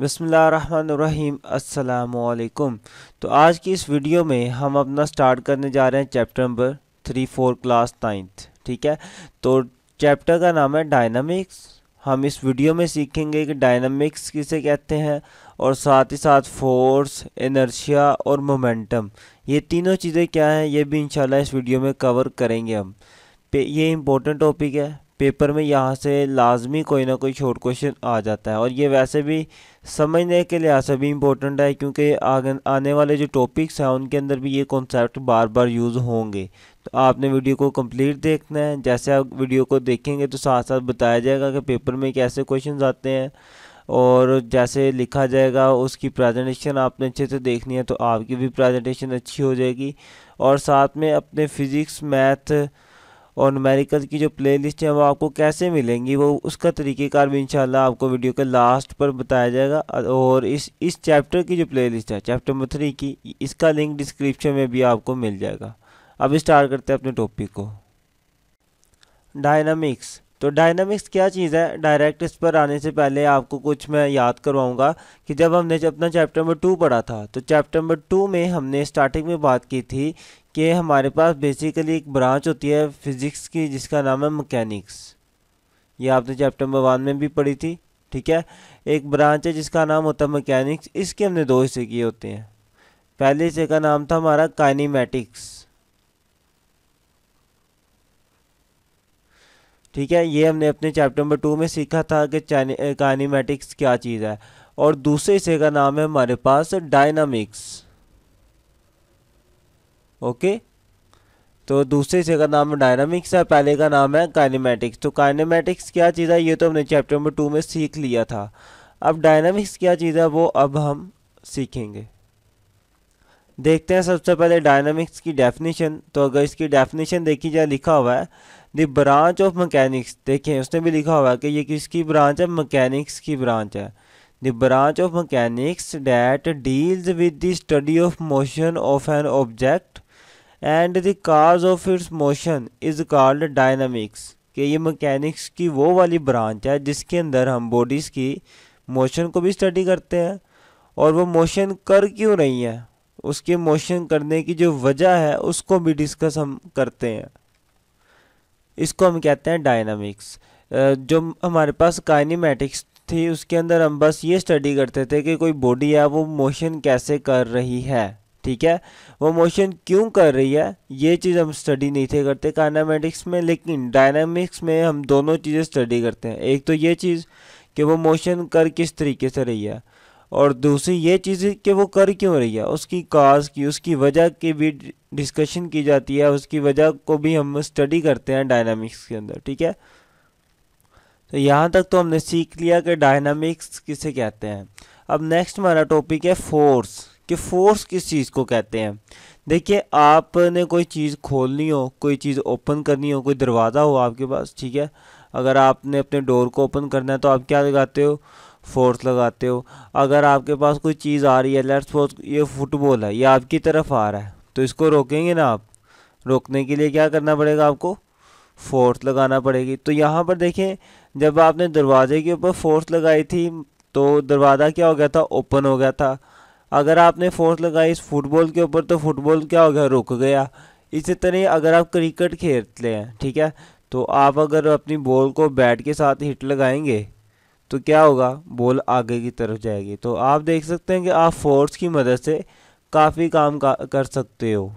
बसमीम् अल्लाम तो आज की इस वीडियो में हम अपना स्टार्ट करने जा रहे हैं chapter number three four class ninth ठीक है तो चैप्टर का नाम है डायनामिक्स हम इस वीडियो में सीखेंगे कि डायनामिक्स किसे कहते हैं और साथ ही साथ फोर्स इनर्शिया और मोमेंटम ये तीनों चीज़ें क्या हैं ये भी इंशाल्लाह इस वीडियो में कवर करेंगे हम ये इम्पोर्टेंट टॉपिक है पेपर में यहाँ से लाजमी कोई ना कोई शॉर्ट क्वेश्चन आ जाता है और ये वैसे भी समझने के लिहाज से भी इम्पोर्टेंट है क्योंकि आने वाले जो टॉपिक्स हैं उनके अंदर भी ये कॉन्सेप्ट बार बार यूज़ होंगे तो आपने वीडियो को कंप्लीट देखना है जैसे आप वीडियो को देखेंगे तो साथ साथ बताया जाएगा कि पेपर में कैसे क्वेश्चन आते हैं और जैसे लिखा जाएगा उसकी प्रेजेंटेशन आपने अच्छे से देखनी है तो आपकी भी प्रेजेंटेशन अच्छी हो जाएगी और साथ में अपने फिज़िक्स मैथ और नुमेरिकल की जो प्लेलिस्ट है वो आपको कैसे मिलेंगी वो उसका तरीक़ेकार भी इंशाल्लाह आपको वीडियो के लास्ट पर बताया जाएगा और इस इस चैप्टर की जो प्लेलिस्ट है चैप्टर नंबर थ्री की इसका लिंक डिस्क्रिप्शन में भी आपको मिल जाएगा अब स्टार्ट करते हैं अपने टॉपिक को डायनामिक्स तो डायनामिक्स क्या चीज़ है डायरेक्ट इस पर आने से पहले आपको कुछ मैं याद करवाऊंगा कि जब हमने जब अपना चैप्टर नंबर टू पढ़ा था तो चैप्टर नंबर टू में हमने स्टार्टिंग में बात की थी कि हमारे पास बेसिकली एक ब्रांच होती है फिज़िक्स की जिसका नाम है मकैनिक्स ये आपने चैप्टर नंबर वन में भी पढ़ी थी ठीक है एक ब्रांच है जिसका नाम होता है मकैनिक्स इसके हमने दो हिस्से किए होते हैं पहले हिस्से का नाम था हमारा काइनीमेटिक्स ठीक है ये हमने अपने चैप्टर नंबर टू में सीखा था कि काइनीमेटिक्स क्या चीज़ है और दूसरे हिस्से का नाम है हमारे पास डायनामिक्स ओके तो दूसरी चीज़ का नाम है डायनामिक्स है पहले का नाम है काइनेमेटिक्स तो काइनेमेटिक्स क्या चीज़ है ये तो हमने चैप्टर नंबर टू में सीख लिया था अब डायनामिक्स क्या चीज़ है वो अब हम सीखेंगे देखते हैं सबसे पहले डायनामिक्स की डेफिनेशन तो अगर इसकी डेफिनेशन देखी जाए लिखा हुआ है द ब्रांच ऑफ मकैनिक्स देखें उसने भी लिखा हुआ है कि ये किसकी ब्रांच है मकैनिक्स की ब्रांच है the branch of mechanics that deals with the study of motion of an object and the cause of its motion is called dynamics कि ये मकैनिक्स की वो वाली ब्रांच है जिसके अंदर हम बॉडीज़ की मोशन को भी स्टडी करते हैं और वो मोशन कर क्यों रही हैं उसके मोशन करने की जो वजह है उसको भी डिस्कस हम करते हैं इसको हम कहते हैं डायनामिक्स जो हमारे पास काइनेमेटिक्स थी उसके अंदर हम बस ये स्टडी करते थे कि कोई बॉडी है वो मोशन कैसे कर रही है ठीक है वो मोशन क्यों कर रही है ये चीज़ हम स्टडी नहीं थे करते कानामेटिक्स में लेकिन डायनामिक्स में हम दोनों चीज़ें स्टडी करते हैं एक तो ये चीज़ कि वो मोशन कर किस तरीके से रही है और दूसरी ये चीज़ कि वो कर क्यों रही है उसकी काज की उसकी वजह की भी डिस्कशन की जाती है उसकी वजह को भी हम स्टडी करते हैं डायनामिक्स के अंदर ठीक है तो यहाँ तक तो हमने सीख लिया कि डायनामिक्स किसे कहते हैं अब नेक्स्ट हमारा टॉपिक है फोर्स कि फ़ोर्स किस चीज़ को कहते हैं देखिए आपने कोई चीज़ खोलनी हो कोई चीज़ ओपन करनी हो कोई दरवाज़ा हो आपके पास ठीक है अगर आपने अपने डोर को ओपन करना है तो आप क्या लगाते हो फोर्स लगाते हो अगर आपके पास कोई चीज़ आ रही है लेट्स फोर्स ये फुटबॉल है ये आपकी तरफ आ रहा है तो इसको रोकेंगे ना आप रोकने के लिए क्या करना पड़ेगा आपको फोर्स लगाना पड़ेगी तो यहाँ पर देखें जब आपने दरवाजे के ऊपर फोर्स लगाई थी तो दरवाज़ा क्या हो गया था ओपन हो गया था अगर आपने फोर्स लगाई इस फुटबॉल के ऊपर तो फुटबॉल क्या हो गया रुक गया इसी तरह अगर आप क्रिकेट खेलते हैं ठीक है तो आप अगर अपनी बॉल को बैट के साथ हिट लगाएंगे तो क्या होगा बॉल आगे की तरफ जाएगी तो आप देख सकते हैं कि आप फोर्स की मदद से काफ़ी काम का कर सकते हो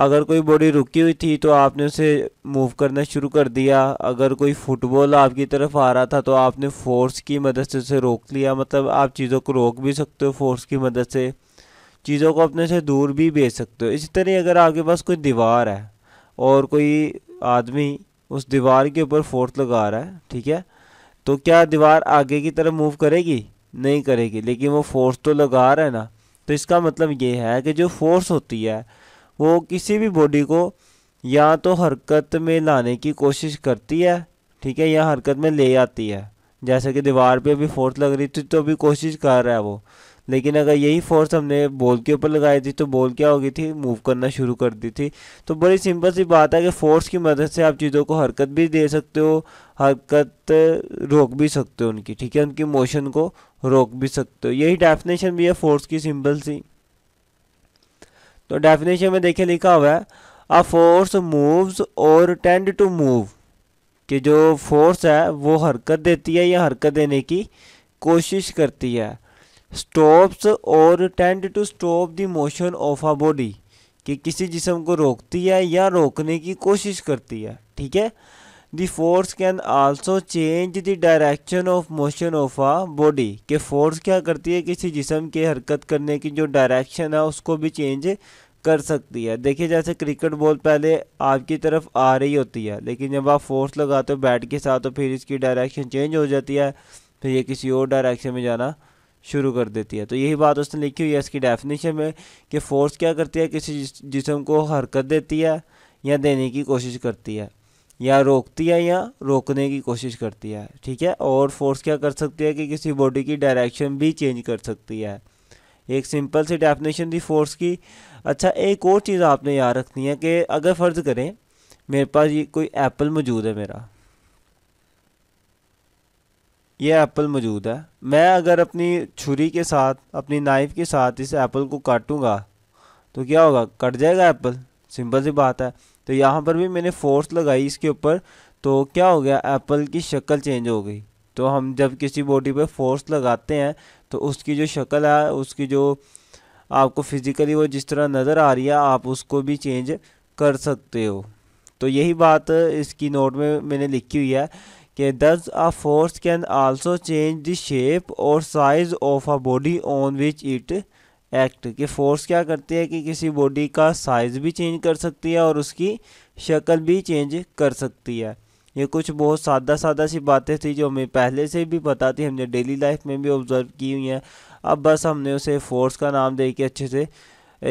अगर कोई बॉडी रुकी हुई थी तो आपने उसे मूव करना शुरू कर दिया अगर कोई फुटबॉल आपकी तरफ आ रहा था तो आपने फोर्स की मदद से उसे रोक लिया मतलब आप चीज़ों को रोक भी सकते हो फोर्स की मदद से चीज़ों को अपने से दूर भी भेज सकते हो इसी तरह अगर आपके पास कोई दीवार है और कोई आदमी उस दीवार के ऊपर फोर्स लगा रहा है ठीक है तो क्या दीवार आगे की तरफ मूव करेगी नहीं करेगी लेकिन वो फोर्स तो लगा रहा है ना तो इसका मतलब ये है कि जो फोर्स होती है वो किसी भी बॉडी को या तो हरकत में लाने की कोशिश करती है ठीक है या हरकत में ले आती है जैसे कि दीवार पे अभी फोर्स लग रही थी तो अभी कोशिश कर रहा है वो लेकिन अगर यही फोर्स हमने बॉल के ऊपर लगाई थी तो बॉल क्या हो गई थी मूव करना शुरू कर दी थी तो बड़ी सिंपल सी बात है कि फोर्स की मदद से आप चीज़ों को हरकत भी दे सकते हो हरकत रोक भी सकते हो उनकी ठीक है उनकी मोशन को रोक भी सकते हो यही डेफिनेशन भी है फोर्स की सिंपल सी तो डेफिनेशन में देखिए लिखा हुआ है अ फोर्स मूव्स और टेंड टू मूव कि जो फोर्स है वो हरकत देती है या हरकत देने की कोशिश करती है स्टॉप्स और tend to stop the motion of a body कि किसी जिसम को रोकती है या रोकने की कोशिश करती है ठीक है the force can also change the direction of motion of a body के फोर्स क्या करती है किसी जिसम के हरकत करने की जो डायरेक्शन है उसको भी चेंज कर सकती है देखिए जैसे क्रिकेट बॉल पहले आपकी तरफ आ रही होती है लेकिन जब आप फोर्स लगाते हो बैट के साथ तो फिर इसकी डायरेक्शन चेंज हो जाती है फिर ये किसी और डायरेक्शन में जाना शुरू कर देती है तो यही बात उसने लिखी हुई है इसकी डेफिनेशन में कि फोर्स क्या करती है किसी जिसम को हरकत देती है या देने की कोशिश करती है या रोकती है या रोकने की कोशिश करती है ठीक है और फोर्स क्या कर सकती है कि किसी बॉडी की डायरेक्शन भी चेंज कर सकती है एक सिंपल सी डेफिनेशन थी फोर्स की अच्छा एक और चीज़ आपने याद रखनी है कि अगर फ़र्ज़ करें मेरे पास ये कोई एप्पल मौजूद है मेरा ये एप्पल मौजूद है मैं अगर अपनी छुरी के साथ अपनी नाइफ़ के साथ इस एप्पल को काटूंगा तो क्या होगा कट जाएगा एप्पल सिंपल सी बात है तो यहाँ पर भी मैंने फोर्स लगाई इसके ऊपर तो क्या हो गया एप्पल की शक्ल चेंज हो गई तो हम जब किसी बॉडी पर फोर्स लगाते हैं तो उसकी जो शक्ल है उसकी जो आपको फिज़िकली वो जिस तरह नज़र आ रही है आप उसको भी चेंज कर सकते हो तो यही बात इसकी नोट में मैंने लिखी हुई है कि this a force can also change the shape और size of a body on which it act कि फ़ोर्स क्या करती है कि किसी बॉडी का साइज़ भी चेंज कर सकती है और उसकी शक्ल भी चेंज कर सकती है ये कुछ बहुत सादा सादा सी बातें थी जो हमें पहले से भी पता थी हमने डेली लाइफ में भी ऑब्ज़र्व की हुई हैं अब बस हमने उसे फ़ोर्स का नाम दे के अच्छे से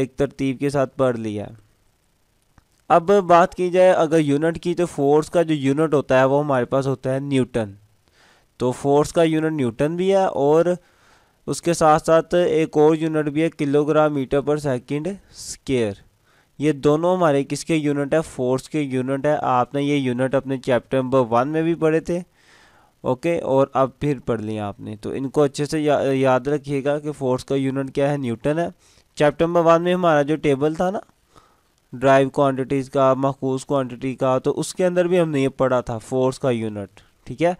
एक तरतीब के साथ पढ़ लिया है अब बात की जाए अगर यूनिट की तो फोर्स का जो यूनिट होता है वो हमारे पास होता है न्यूटन तो फोर्स का यूनिट न्यूटन भी है और उसके साथ साथ एक और यूनिट भी है kilogram metre per second square ये दोनों हमारे किसके यूनिट है फोर्स के यूनिट है आपने ये यूनिट अपने चैप्टर नंबर वन में भी पढ़े थे ओके और अब फिर पढ़ लिया आपने तो इनको अच्छे से या, याद रखिएगा कि फोर्स का यूनिट क्या है न्यूटन है चैप्टर नंबर वन में हमारा जो टेबल था ना ड्राइव क्वान्टिटीज़ का मखूस क्वान्टिटी का तो उसके अंदर भी हमने ये पढ़ा था फोर्स का यूनिट ठीक है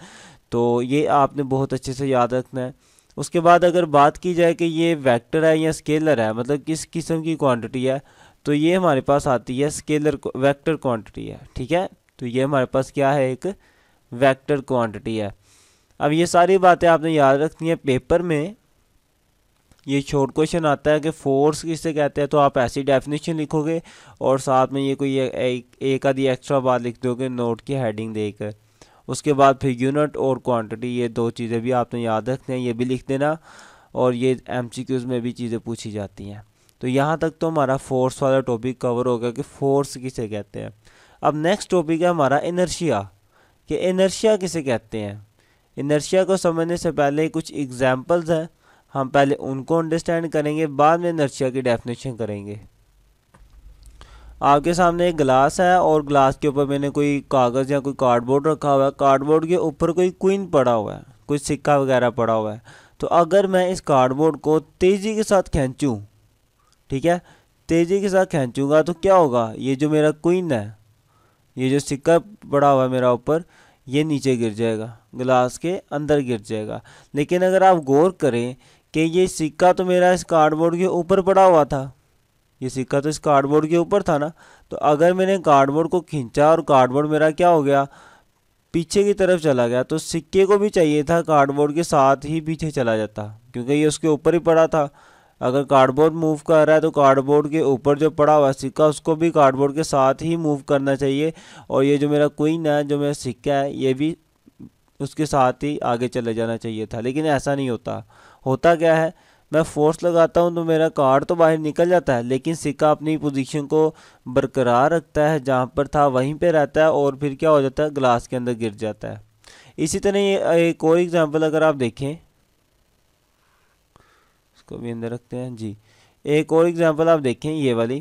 तो ये आपने बहुत अच्छे से याद रखना है उसके बाद अगर बात की जाए कि ये वेक्टर है या स्केलर है मतलब किस किस्म की क्वांटिटी है तो ये हमारे पास आती है स्केलर वेक्टर क्वांटिटी है ठीक है तो ये हमारे पास क्या है एक वेक्टर क्वांटिटी है अब ये सारी बातें आपने याद रखनी है पेपर में ये शॉर्ट क्वेश्चन आता है कि फोर्स किसे कहते हैं तो आप ऐसी डेफिनेशन लिखोगे और साथ में ये कोई एक आधी एक्स्ट्रा बात लिख दोगे नोट की हेडिंग देकर उसके बाद फिर यूनिट और क्वांटिटी ये दो चीज़ें भी आपने याद रखना हैं ये भी लिख देना और ये एम में भी चीज़ें पूछी जाती हैं तो यहाँ तक तो हमारा फोर्स वाला टॉपिक कवर हो गया कि फोर्स किसे कहते हैं अब नेक्स्ट टॉपिक है हमारा इनर्शिया कि इनर्शिया किसे कहते हैं इनर्शिया को समझने से पहले कुछ एग्जाम्पल्स हैं हम पहले उनको अंडरस्टैंड करेंगे बाद में इनर्शिया की डेफिनेशन करेंगे आपके सामने एक गिलास है और गिलास के ऊपर मैंने कोई कागज़ या कोई कार्डबोर्ड रखा हुआ है कार्डबोर्ड के ऊपर कोई क्वीन पड़ा हुआ है कोई सिक्का वगैरह पड़ा हुआ है तो अगर मैं इस कार्डबोर्ड को तेज़ी के साथ खींचूँ ठीक है तेज़ी के साथ खींचूँगा तो क्या होगा ये जो मेरा क्वीन है ये जो सिक्का पड़ा हुआ है मेरा ऊपर ये नीचे गिर जाएगा गिलास के अंदर गिर जाएगा लेकिन अगर आप गौर करें कि ये सिक्का तो मेरा इस कार्डबोर्ड के ऊपर पड़ा हुआ था ये सिक्का तो इस कार्डबोर्ड के ऊपर था ना तो अगर मैंने कार्डबोर्ड को खींचा और कार्डबोर्ड मेरा क्या हो गया पीछे की तरफ चला गया तो सिक्के को भी चाहिए था कार्डबोर्ड के साथ ही पीछे चला जाता क्योंकि ये उसके ऊपर ही पड़ा था अगर कार्डबोर्ड मूव कर रहा है तो कार्डबोर्ड के ऊपर जो पड़ा हुआ सिक्का उसको भी कार्डबोर्ड के साथ ही मूव करना चाहिए और ये जो मेरा क्वीन है जो मेरा सिक्का है ये भी उसके साथ ही आगे चले जाना चाहिए था लेकिन ऐसा नहीं होता होता क्या है मैं फोर्स लगाता हूँ तो मेरा कार्ड तो बाहर निकल जाता है लेकिन सिक्का अपनी पोजीशन को बरकरार रखता है जहाँ पर था वहीं पे रहता है और फिर क्या हो जाता है ग्लास के अंदर गिर जाता है इसी तरह ये एक और एग्ज़ाम्पल अगर आप देखें इसको भी अंदर रखते हैं जी एक और एग्ज़ाम्पल आप देखें ये वाली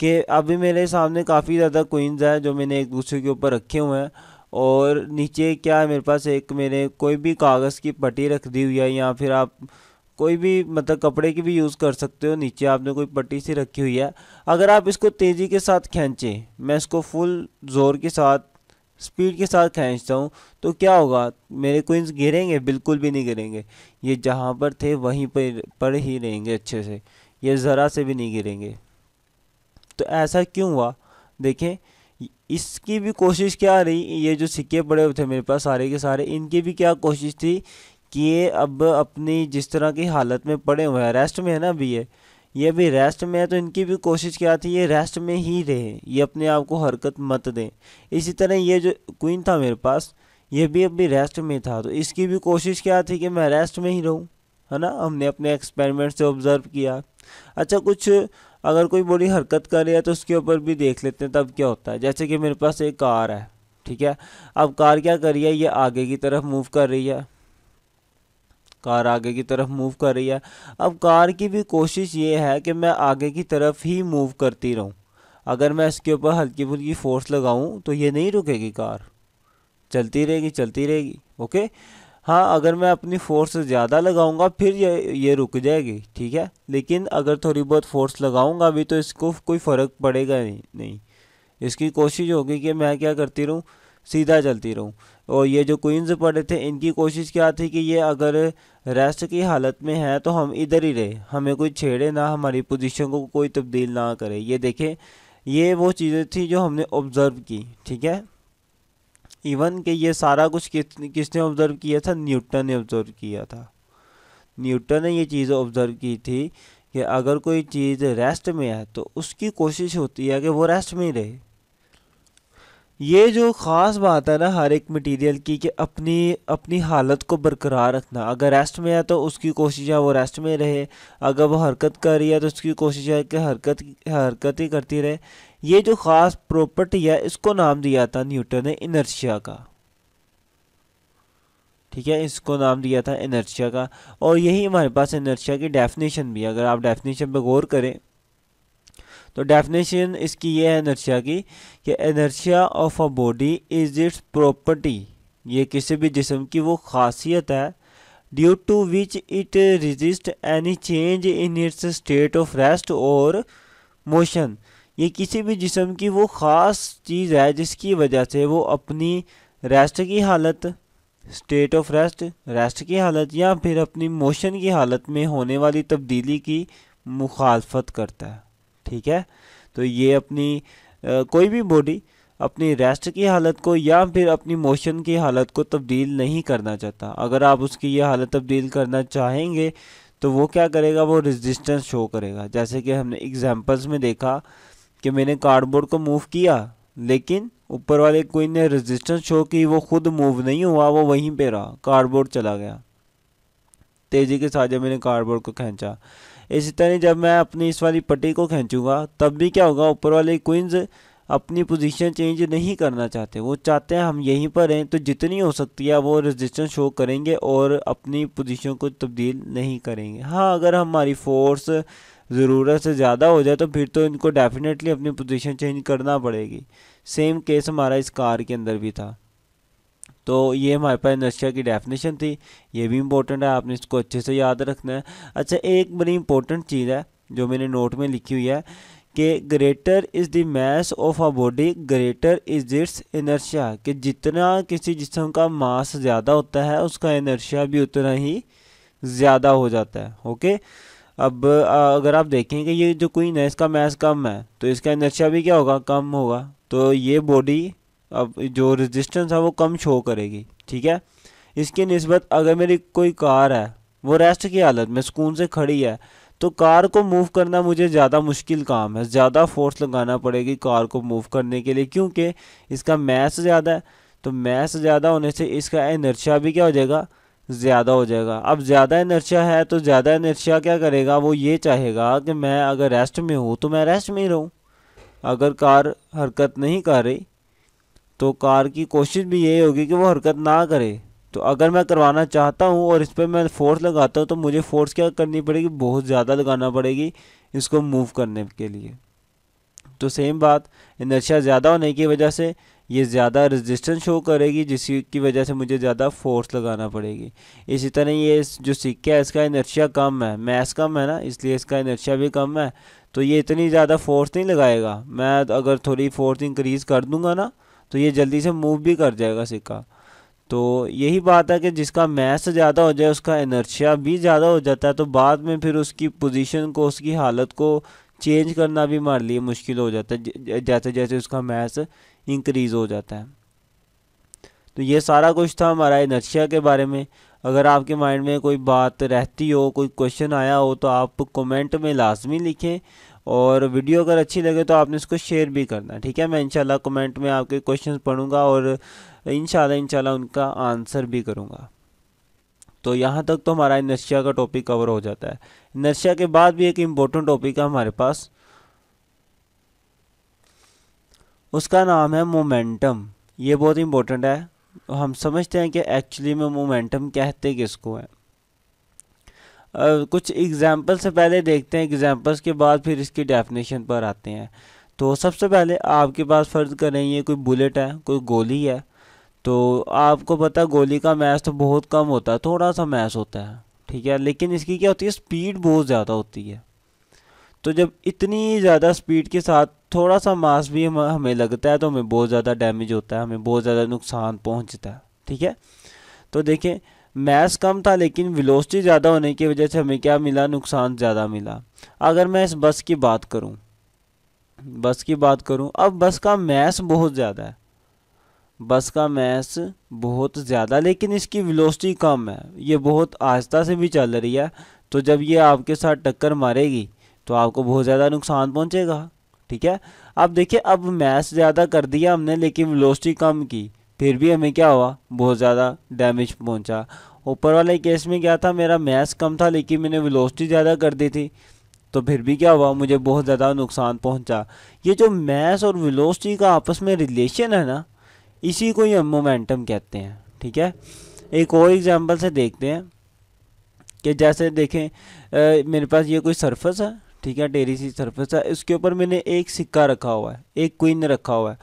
कि अभी मेरे सामने काफ़ी ज़्यादा कोइंस है जो मैंने एक दूसरे के ऊपर रखे हुए हैं और नीचे क्या है मेरे पास एक मेरे कोई भी कागज़ की पट्टी रख दी हुई है या फिर आप कोई भी मतलब कपड़े की भी यूज़ कर सकते हो नीचे आपने कोई पट्टी सी रखी हुई है अगर आप इसको तेज़ी के साथ खींचें मैं इसको फुल ज़ोर के साथ स्पीड के साथ खींचता हूँ तो क्या होगा मेरे कोइंस गिरेंगे बिल्कुल भी नहीं गिरेंगे ये जहाँ पर थे वहीं पर पर ही रहेंगे अच्छे से ये ज़रा से भी नहीं गिरेंगे तो ऐसा क्यों हुआ देखें इसकी भी कोशिश क्या रही ये जो सिक्के पड़े हुए थे मेरे पास सारे के सारे इनकी भी क्या कोशिश थी कि ये अब अपनी जिस तरह की हालत में पड़े हुए हैं रेस्ट में है ना अभी ये ये भी रेस्ट में है तो इनकी भी कोशिश क्या थी ये रेस्ट में ही रहे ये अपने आप को हरकत मत दें इसी तरह ये जो क्वीन था मेरे पास ये भी अभी रेस्ट में था तो इसकी भी कोशिश क्या थी कि मैं रेस्ट में ही रहूँ है ना हमने अपने एक्सपेरिमेंट से ऑब्ज़र्व किया अच्छा कुछ अगर कोई बड़ी हरकत कर रही है तो उसके ऊपर भी देख लेते हैं तब क्या होता है जैसे कि मेरे पास एक कार है ठीक है अब कार क्या कर रही है ये आगे की तरफ मूव कर रही है कार आगे की तरफ मूव कर रही है अब कार की भी कोशिश ये है कि मैं आगे की तरफ ही मूव करती रहूँ अगर मैं इसके ऊपर हल्की फुल्की फोर्स लगाऊँ तो ये नहीं रुकेगी कार चलती रहेगी चलती रहेगी ओके हाँ अगर मैं अपनी फोर्स ज़्यादा लगाऊंगा फिर ये ये रुक जाएगी ठीक है लेकिन अगर थोड़ी बहुत फोर्स लगाऊंगा अभी तो इसको कोई फ़र्क पड़ेगा नहीं नहीं इसकी कोशिश होगी कि मैं क्या करती रहूँ सीधा चलती रहूँ और ये जो क्वींस पड़े थे इनकी कोशिश क्या थी कि ये अगर रेस्ट की हालत में है तो हम इधर ही रहे हमें कोई छेड़े ना हमारी पोजीशन को कोई तब्दील ना करे ये देखें ये वो चीज़ें थी जो हमने ऑब्ज़र्व की ठीक है इवन कि ये सारा कुछ किस किसने ऑब्ज़र्व किया था न्यूटन ने ऑब्ज़र्व किया था न्यूटन ने ये चीज़ ऑब्ज़र्व की थी कि अगर कोई चीज़ रेस्ट में है तो उसकी कोशिश होती है कि वो रेस्ट में ही रहे ये जो ख़ास बात है ना हर एक मटेरियल की कि अपनी अपनी हालत को बरकरार रखना अगर रेस्ट में है तो उसकी कोशिश है वो रेस्ट में रहे अगर वो हरकत कर रही है तो उसकी कोशिश है कि हरकत हरकत ही करती रहे ये जो ख़ास प्रॉपर्टी है इसको नाम दिया था न्यूटन ने इनर्शिया का ठीक है इसको नाम दिया था इनर्शिया का और यही हमारे पास इनर्शिया की डेफिनेशन भी है अगर आप डेफिनेशन पर गौर करें तो डेफिनेशन इसकी ये है एनर्शिया की कि inertia of a body is its property ये किसी भी जिसम की वो खासियत है due to which it resist any change in its state of rest और मोशन ये किसी भी जिसम की वो ख़ास चीज़ है जिसकी वजह से वो अपनी रेस्ट की हालत स्टेट ऑफ रेस्ट रेस्ट की हालत या फिर अपनी मोशन की हालत में होने वाली तब्दीली की मुखालफत करता है ठीक है तो ये अपनी आ, कोई भी बॉडी अपनी रेस्ट की हालत को या फिर अपनी मोशन की हालत को तब्दील नहीं करना चाहता अगर आप उसकी ये हालत तब्दील करना चाहेंगे तो वो क्या करेगा वो रेजिस्टेंस शो करेगा जैसे कि हमने एग्जांपल्स में देखा कि मैंने कार्डबोर्ड को मूव किया लेकिन ऊपर वाले कोई ने रेजिस्टेंस शो की वो खुद मूव नहीं हुआ वो वहीं पर रहा कार्डबोर्ड चला गया तेज़ी के साथ जब मैंने कार्डबोर्ड को खींचा इसी तरह जब मैं अपनी इस वाली पट्टी को खींचूंगा तब भी क्या होगा ऊपर वाले क्वींस अपनी पोजीशन चेंज नहीं करना चाहते वो चाहते हैं हम यहीं पर हैं तो जितनी हो सकती है वो रजिस्टेंस शो करेंगे और अपनी पोजीशन को तब्दील नहीं करेंगे हाँ अगर हमारी फोर्स ज़रूरत से ज़्यादा हो जाए तो फिर तो इनको डेफिनेटली अपनी पोजीशन चेंज करना पड़ेगी सेम केस हमारा इस कार के अंदर भी था तो ये हमारे पास इनर्शिया की डेफिनेशन थी ये भी इम्पोर्टेंट है आपने इसको अच्छे से याद रखना है अच्छा एक बड़ी इंपॉर्टेंट चीज़ है जो मैंने नोट में लिखी हुई है कि greater is the mass of a body greater is its inertia कि जितना किसी जिसम का मास ज़्यादा होता है उसका इनर्शिया भी उतना ही ज़्यादा हो जाता है ओके अब अगर आप देखें कि ये जो कोई है इसका मैस कम है तो इसका इनर्शिया भी क्या होगा कम होगा तो ये बॉडी अब जो रेजिस्टेंस है वो कम शो करेगी ठीक है इसकी नस्बत अगर मेरी कोई कार है वो रेस्ट की हालत में सुकून से खड़ी है तो कार को मूव करना मुझे ज़्यादा मुश्किल काम है ज़्यादा फोर्स लगाना पड़ेगी कार को मूव करने के लिए क्योंकि इसका मैस ज़्यादा है तो मैस ज़्यादा होने से इसका एनर्शिया भी क्या हो जाएगा ज़्यादा हो जाएगा अब ज़्यादा एनर्शिया है तो ज़्यादा एनर्शिया क्या करेगा वो ये चाहेगा कि मैं अगर रेस्ट में हूँ तो मैं रेस्ट में ही रहूँ अगर कार हरकत नहीं कर रही तो कार की कोशिश भी यही होगी कि वो हरकत ना करे तो अगर मैं करवाना चाहता हूँ और इस पर मैं फ़ोर्स लगाता हूँ तो मुझे फ़ोर्स क्या करनी पड़ेगी बहुत ज़्यादा लगाना पड़ेगी इसको मूव करने के लिए तो सेम बात इनर्शिया ज़्यादा होने की वजह से ये ज़्यादा रेजिस्टेंस शो करेगी जिसकी वजह से मुझे ज़्यादा फोर्स लगाना पड़ेगी इसी तरह ये जो सिक्का है इसका इनर्शिया कम है मैस कम है ना इसलिए इसका इनर्शिया भी कम है तो ये इतनी ज़्यादा फोर्स नहीं लगाएगा मैं अगर थोड़ी फोर्स इंक्रीज़ कर दूँगा ना तो ये जल्दी से मूव भी कर जाएगा सिक्का तो यही बात है कि जिसका मैस ज़्यादा हो जाए उसका एनर्शिया भी ज़्यादा हो जाता है तो बाद में फिर उसकी पोजीशन को उसकी हालत को चेंज करना भी हमारे लिए मुश्किल हो जाता है जैसे जैसे उसका मैस इंक्रीज़ हो जाता है तो ये सारा कुछ था हमारा इनर्शिया के बारे में अगर आपके माइंड में कोई बात रहती हो कोई क्वेश्चन आया हो तो आप कमेंट में लाजमी लिखें और वीडियो अगर अच्छी लगे तो आपने इसको शेयर भी करना ठीक है मैं इनशाला कमेंट में आपके क्वेश्चन पढ़ूँगा और इन शाह उनका आंसर भी करूँगा तो यहाँ तक तो हमारा इनर्शिया का टॉपिक कवर हो जाता है इनर्शिया के बाद भी एक इम्पोर्टेंट टॉपिक है हमारे पास उसका नाम है मोमेंटम ये बहुत इम्पोर्टेंट है हम समझते हैं कि एक्चुअली में मोमेंटम कहते किसको है Uh, कुछ एग्जाम्पल से पहले देखते हैं एग्जांपल्स के बाद फिर इसकी डेफिनेशन पर आते हैं तो सबसे पहले आपके पास फ़र्ज़ करें ये कोई बुलेट है कोई गोली है तो आपको पता गोली का मैच तो बहुत कम होता है थोड़ा सा मैच होता है ठीक है लेकिन इसकी क्या होती है स्पीड बहुत ज़्यादा होती है तो जब इतनी ज़्यादा स्पीड के साथ थोड़ा सा मास भी हम, हमें लगता है तो हमें बहुत ज़्यादा डैमेज होता है हमें बहुत ज़्यादा नुकसान पहुँचता है ठीक है तो देखें मैस कम था लेकिन विलोसटी ज़्यादा होने की वजह से हमें क्या मिला नुकसान ज़्यादा मिला अगर मैं इस बस की बात करूँ बस की बात करूँ अब बस का मैस बहुत ज़्यादा है बस का मैस बहुत ज़्यादा लेकिन इसकी विलोसटी कम है ये बहुत आहिस्ता से भी चल रही है तो जब ये आपके साथ टक्कर मारेगी तो आपको बहुत ज़्यादा नुकसान पहुँचेगा ठीक है अब देखिए अब मैथ ज़्यादा कर दिया हमने लेकिन वेलोसिटी कम की फिर भी हमें क्या हुआ बहुत ज़्यादा डैमेज पहुँचा ऊपर वाले केस में क्या था मेरा मैथ्स कम था लेकिन मैंने वेलोसिटी ज़्यादा कर दी थी तो फिर भी क्या हुआ मुझे बहुत ज़्यादा नुकसान पहुंचा ये जो मैथ और वेलोसिटी का आपस में रिलेशन है ना इसी को ही हम मोमेंटम कहते हैं ठीक है एक और एग्जाम्पल से देखते हैं कि जैसे देखें आ, मेरे पास ये कोई सरफस है ठीक है टेरी सी सरफेस है इसके ऊपर मैंने एक सिक्का रखा हुआ है एक क्वीन रखा हुआ है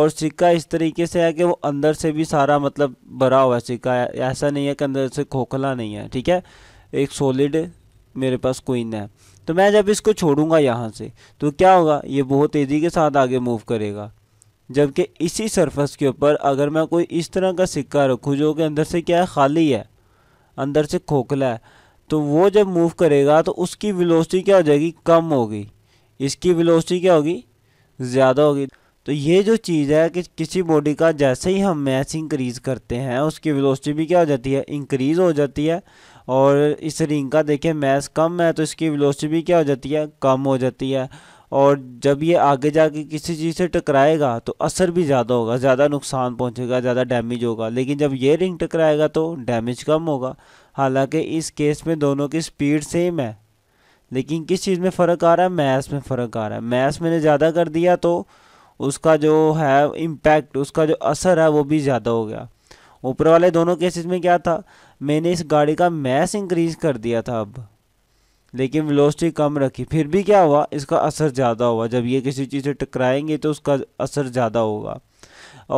और सिक्का इस तरीके से है कि वो अंदर से भी सारा मतलब भरा हुआ है सिक्का ऐसा नहीं है कि अंदर से खोखला नहीं है ठीक है एक सॉलिड मेरे पास क्वीन है तो मैं जब इसको छोड़ूंगा यहाँ से तो क्या होगा ये बहुत तेज़ी के साथ आगे मूव करेगा जबकि इसी सरफेस के ऊपर अगर मैं कोई इस तरह का सिक्का रखूँ जो कि अंदर से क्या है खाली है अंदर से खोखला है तो वो जब मूव करेगा तो उसकी वेलोसिटी क्या हो जाएगी कम होगी इसकी वेलोसिटी क्या होगी ज़्यादा होगी तो ये जो चीज़ है कि किसी बॉडी का जैसे ही हम मैथ इंक्रीज़ करते हैं उसकी वेलोसिटी भी क्या हो जाती है इंक्रीज़ हो जाती है और इस रिंग का देखिए मैस कम है तो इसकी वेलोसिटी भी क्या हो जाती है कम हो जाती है और जब ये आगे जाके किसी चीज़ से टकराएगा तो असर भी ज़्यादा होगा ज़्यादा नुकसान पहुँचेगा ज़्यादा डैमेज होगा लेकिन जब ये रिंग टकराएगा तो डैमेज कम होगा हालांकि इस केस में दोनों की स्पीड सेम है लेकिन किस चीज़ में फ़र्क आ रहा है मैथ्स में फ़र्क आ रहा है मैथ्स मैंने ज़्यादा कर दिया तो उसका जो है इम्पैक्ट उसका जो असर है वो भी ज़्यादा हो गया ऊपर वाले दोनों केसेस में क्या था मैंने इस गाड़ी का मैस इंक्रीज़ कर दिया था अब लेकिन वेलोसिटी कम रखी फिर भी क्या हुआ इसका असर ज़्यादा हुआ जब ये किसी चीज़ से टकराएंगे तो उसका असर ज़्यादा होगा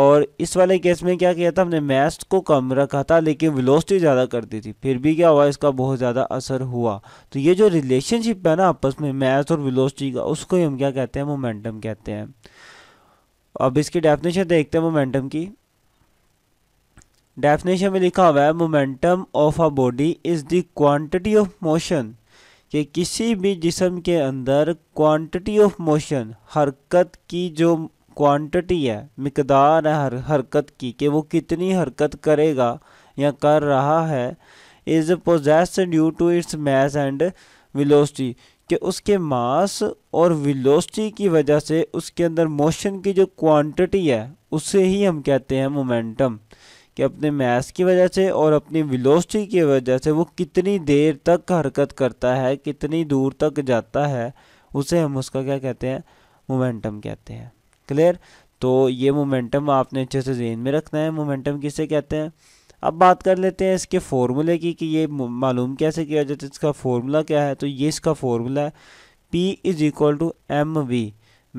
और इस वाले केस में क्या किया था हमने मैथ को कम रखा था लेकिन वेलोसिटी ज़्यादा कर दी थी फिर भी क्या हुआ इसका बहुत ज़्यादा असर हुआ तो ये जो रिलेशनशिप है ना आपस में मैथ और वेलोसिटी का उसको ही हम क्या कहते हैं मोमेंटम कहते हैं अब इसकी डेफिनेशन देखते हैं मोमेंटम की डेफिनेशन में लिखा हुआ है momentum of a body is the quantity of motion कि किसी भी जिसम के अंदर क्वांटिटी ऑफ मोशन हरकत की जो क्वांटिटी है मकदार है हर हरकत की कि वो कितनी हरकत करेगा या कर रहा है is possess due to its mass and velocity कि उसके मास और विलोसटी की वजह से उसके अंदर मोशन की जो क्वांटिटी है उसे ही हम कहते हैं मोमेंटम कि अपने मैथ की वजह से और अपनी विलोसिटी की वजह से वो कितनी देर तक हरकत करता है कितनी दूर तक जाता है उसे हम उसका क्या कहते हैं मोमेंटम कहते हैं क्लियर तो ये मोमेंटम आपने अच्छे से जेन में रखना है मोमेंटम किसे कहते हैं अब बात कर लेते हैं इसके फॉर्मूले की कि ये मालूम कैसे किया जाता है इसका फॉर्मूला क्या है तो ये इसका फॉर्मूला है P is equal to M V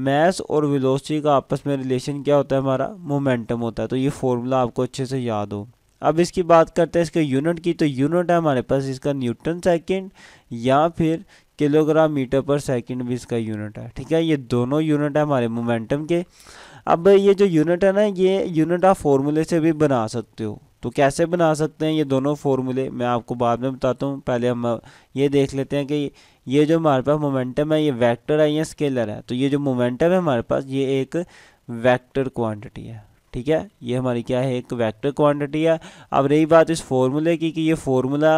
mass और वेलोसिटी का आपस में रिलेशन क्या होता है हमारा मोमेंटम होता है तो ये फॉर्मूला आपको अच्छे से याद हो अब इसकी बात करते हैं इसके यूनिट की तो यूनिट है हमारे पास इसका न्यूटन सेकंड या फिर किलोग्राम मीटर पर सेकंड भी इसका यूनिट है ठीक है ये दोनों यूनिट है हमारे मोमेंटम के अब ये जो यूनिट है ना ये यूनिट आप फॉर्मूले से भी बना सकते हो तो कैसे बना सकते हैं ये दोनों फार्मूले मैं आपको बाद में बताता हूँ पहले हम ये देख लेते हैं कि ये जो हमारे पास मोमेंटम है ये वेक्टर है या स्केलर है तो ये जो मोमेंटम है हमारे पास ये एक वेक्टर क्वांटिटी है ठीक है ये हमारी क्या है एक वेक्टर क्वांटिटी है अब रही बात इस फॉर्मूले की कि ये फॉर्मूला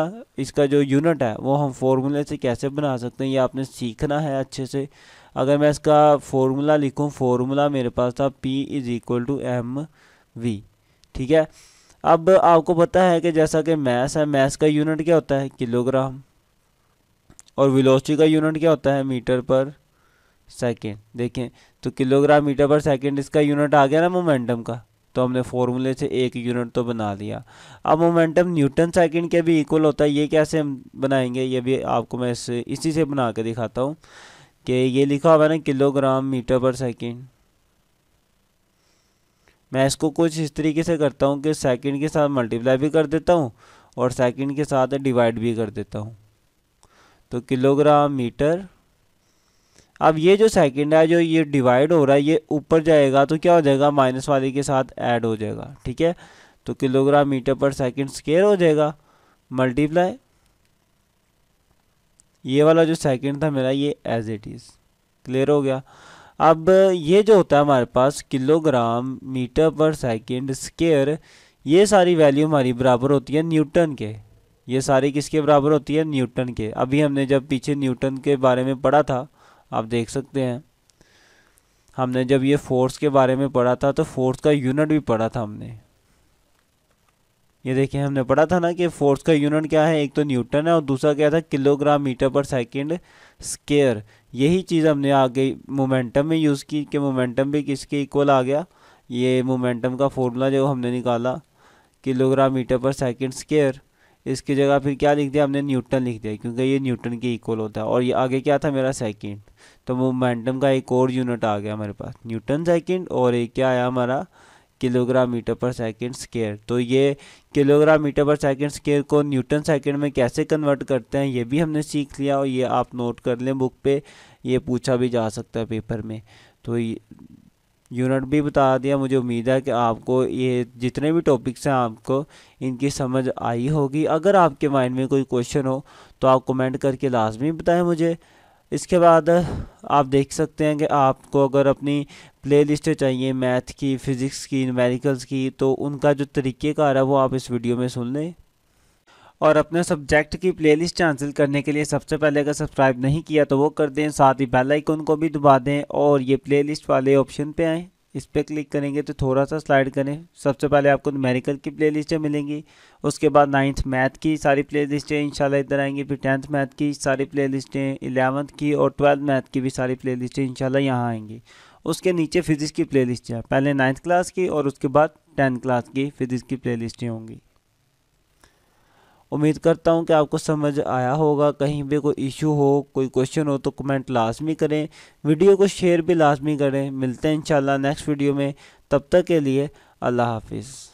इसका जो यूनिट है वो हम फॉर्मूले से कैसे बना सकते हैं ये आपने सीखना है अच्छे से अगर मैं इसका फॉर्मूला लिखूँ फॉर्मूला मेरे पास था P is equal to M V ठीक है अब आपको पता है कि जैसा कि मैस है मैस का यूनिट क्या होता है किलोग्राम और विलोसिटी का यूनिट क्या होता है मीटर पर सेकेंड देखें तो किलोग्राम मीटर पर सेकेंड इसका यूनिट आ गया ना मोमेंटम का तो हमने फॉर्मूले से एक यूनिट तो बना लिया अब मोमेंटम न्यूटन सेकेंड के भी इक्वल होता है ये कैसे हम बनाएंगे ये भी आपको मैं इस, इसी से बना के दिखाता हूँ कि ये लिखा हुआ है ना किलोग्राम मीटर पर सेकेंड मैं इसको कुछ इस तरीके से करता हूँ कि सेकंड के साथ मल्टीप्लाई भी कर देता हूँ और सेकंड के साथ डिवाइड भी कर देता हूँ तो किलोग्राम मीटर अब ये जो सेकंड है जो ये डिवाइड हो रहा है ये ऊपर जाएगा तो क्या हो जाएगा माइनस वाले के साथ ऐड हो जाएगा ठीक है तो kilogram metre per second square हो जाएगा मल्टीप्लाई ये वाला जो सेकंड था मेरा ये एज इट इज़ क्लियर हो गया अब ये जो होता है हमारे पास kilogram metre per second square ये सारी वैल्यू हमारी बराबर होती है न्यूटन के ये सारी किसके बराबर होती है न्यूटन के अभी हमने जब पीछे न्यूटन के बारे में पढ़ा था आप देख सकते हैं हमने जब ये फोर्स के बारे में पढ़ा था तो फोर्स का यूनिट भी पढ़ा था हमने ये देखिए हमने पढ़ा था ना कि फोर्स का यूनिट क्या है एक तो न्यूटन है और दूसरा क्या था kilogram metre per second square यही चीज़ हमने आगे मोमेंटम में यूज़ की कि मोमेंटम भी किसके इक्वल आ गया ये मोमेंटम का फॉर्मूला जो हमने निकाला kilogram metre per second square इसकी जगह फिर क्या लिख दिया हमने न्यूटन लिख दिया क्योंकि ये न्यूटन के इक्वल होता है और ये आगे क्या था मेरा सेकंड तो मोमेंटम का एक और यूनिट आ गया हमारे पास न्यूटन सेकंड और एक क्या आया हमारा kilogram metre per second square तो ये kilogram metre per second square को न्यूटन सेकंड में कैसे कन्वर्ट करते हैं ये भी हमने सीख लिया और ये आप नोट कर लें बुक पे ये पूछा भी जा सकता है पेपर में तो यूनिट भी बता दिया मुझे उम्मीद है कि आपको ये जितने भी टॉपिक्स हैं आपको इनकी समझ आई होगी अगर आपके माइंड में कोई क्वेश्चन हो तो आप कमेंट करके लाजमी बताएं मुझे इसके बाद आप देख सकते हैं कि आपको अगर अपनी प्लेलिस्ट चाहिए मैथ की फ़िज़िक्स की नमेरिकल्स की तो उनका जो तरीक़ेकार है वो आप इस वीडियो में सुन लें और अपने सब्जेक्ट की प्लेलिस्ट हासिल करने के लिए सबसे पहले अगर सब्सक्राइब नहीं किया तो वो कर दें साथ ही बेल आइकन को भी दबा दें और ये प्लेलिस्ट वाले ऑप्शन पे आएँ इस पर क्लिक करेंगे तो थोड़ा सा स्लाइड करें सबसे पहले आपको न्यूमेरिकल की लिस्टें मिलेंगी उसके बाद नाइन्थ मैथ की सारी प्ले इन शाला इधर आएंगी फिर टेंथ मैथ की सारी प्ले लिस्टें इलेवंथ की और ट्वेल्थ मैथ की भी सारी प्ले लिस्टें इनशाला यहाँ आएंगी उसके नीचे फिज़िक्स की प्ले है पहले नाइन्थ क्लास की और उसके बाद टेंथ क्लास की फिज़िक्स की लिस्टें होंगी उम्मीद करता हूँ कि आपको समझ आया होगा कहीं भी कोई इशू हो कोई क्वेश्चन हो तो कमेंट लाजमी करें वीडियो को शेयर भी लाजमी करें मिलते हैं इंशाल्लाह नेक्स्ट वीडियो में तब तक के लिए अल्लाह हाफिज़